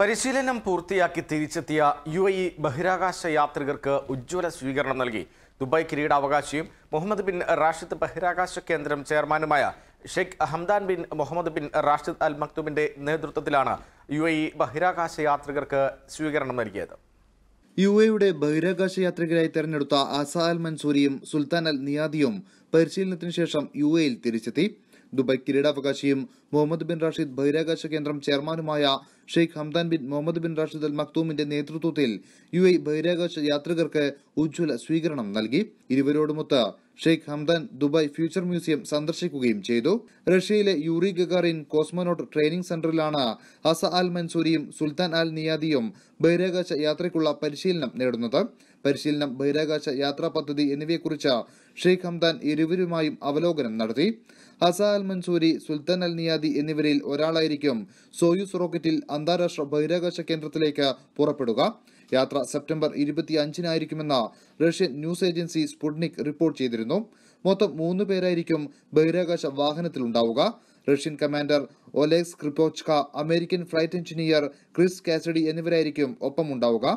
പരിശീലനം പൂർത്തിയാക്കി തിരിച്ചെത്തിയ യു എ ഇ ബഹിരാകാശ യാത്രികർക്ക് ഉജ്ജ്വല സ്വീകരണം നൽകി ദുബായ് കിരീടാവകാശിയും മുഹമ്മദ് ബിൻ റാഷിദ് ബഹിരാകാശ കേന്ദ്രം ചെയർമാനുമായ Sheikh Hamdan bin Mohammed bin Rashid Al മക്തൂബിന്റെ നേതൃത്വത്തിലാണ് യു എ ഇ ബഹിരാകാശ യാത്രികർക്ക് സ്വീകരണം നൽകിയത് യു എയുടെ ബഹിരാകാശ യാത്രികരായി തെരഞ്ഞെടുത്ത അസാൽ അൽ മൻസൂരിയും സുൽത്താൻ അൽ നിയാദിയും പരിശീലനത്തിന് ശേഷം യു എയിൽ തിരിച്ചെത്തി ദുബായ് കിരീടാവകാശിയും മുഹമ്മദ് ബിൻ റാഷിദ് ബഹിരാകാശ കേന്ദ്രം ചെയർമാനുമായ Sheikh Hamdan bin Mohammed bin Rashid Al മക്തൂമിന്റെ നേതൃത്വത്തിൽ യു ബഹിരാകാശ യാത്രികർക്ക് ഉജ്ജ്വല സ്വീകരണം നൽകി ഇരുവരോടുമൊത്ത് Sheikh Hamdan Dubai future museum സന്ദർശിക്കുകയും ചെയ്തു റഷ്യയിലെ യൂറി ഗഗാറിൻ കോസ്മോനോട്ട് ട്രെയിനിംഗ് സെന്ററിലാണ് ഹസ അൽ മൻസൂരിയും സുൽത്താൻ അൽ നിയാദിയും ബഹിരാകാശ യാത്രയ്ക്കുള്ള പരിശീലനം നേടുന്നത് പരിശീലനം ബഹിരാകാശ യാത്രാ പദ്ധതി എന്നിവയെക്കുറിച്ച് ഷെയ്ഖ് ഹംദാൻ ഇരുവരുമായും അവലോകനം നടത്തി ഹസ അൽ മൻസൂരി സുൽത്താൻ അൽ നിയാദി എന്നിവരിൽ ഒരാളായിരിക്കും സോയൂസ് റോക്കറ്റിൽ അന്താരാഷ്ട്ര ബഹിരാകാശ കേന്ദ്രത്തിലേക്ക് പുറപ്പെടുക യാത്ര സെപ്റ്റംബർ അഞ്ചിനായിരിക്കുമെന്ന Russian news agency Sputnik report ചെയ്തിരുന്നു മൊത്തം മൂന്ന് പേരായിരിക്കും ബഹിരാകാശ വാഹനത്തിലുണ്ടാവുക Russian commander Oleg Skripochka American flight engineer Chris Cassidy എന്നിവരായിരിക്കും ഉണ്ടാവുക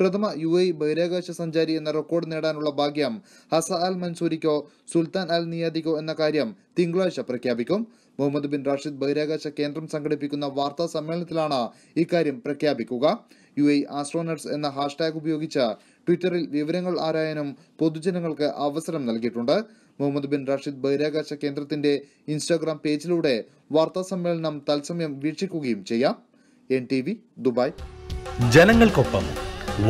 പ്രഥമ യു എ ബഹിരാകാശ സഞ്ചാരി എന്ന റെക്കോർഡ് നേടാനുള്ള ഭാഗ്യം ഹസ അൽ മൻസൂരിക്കോ സുൽത്താൻ അൽ നിയാദിക്കോ എന്ന കാര്യം തിങ്കളാഴ്ച പ്രഖ്യാപിക്കും മുഹമ്മദ് ബിൻ റാഷിദ് ബഹിരാകാശ കേന്ദ്രം സംഘടിപ്പിക്കുന്ന വാർത്താ സമ്മേളനത്തിലാണ് ഇക്കാര്യം പ്രഖ്യാപിക്കുക യു ഐ ആസ്ട്രോനട്സ് എന്ന ഹാഷ്ടാഗ് ഉപയോഗിച്ച് ട്വിറ്ററിൽ വിവരങ്ങൾ ആരായാനും പൊതുജനങ്ങൾക്ക് അവസരം നൽകിയിട്ടുണ്ട് മുഹമ്മദ് ബിൻ റാഷിദ് ബഹിരാകാശ കേന്ദ്രത്തിന്റെ ഇൻസ്റ്റാഗ്രാം പേജിലൂടെ വാർത്താ സമ്മേളനം തത്സമയം വീക്ഷിക്കുകയും ചെയ്യാം എൻ ടി വി ദുബായ് ജനങ്ങൾക്കൊപ്പം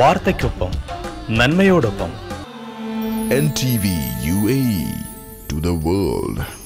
വാർത്തയ്ക്കൊപ്പം നന്മയോടൊപ്പം NTV UAE to the world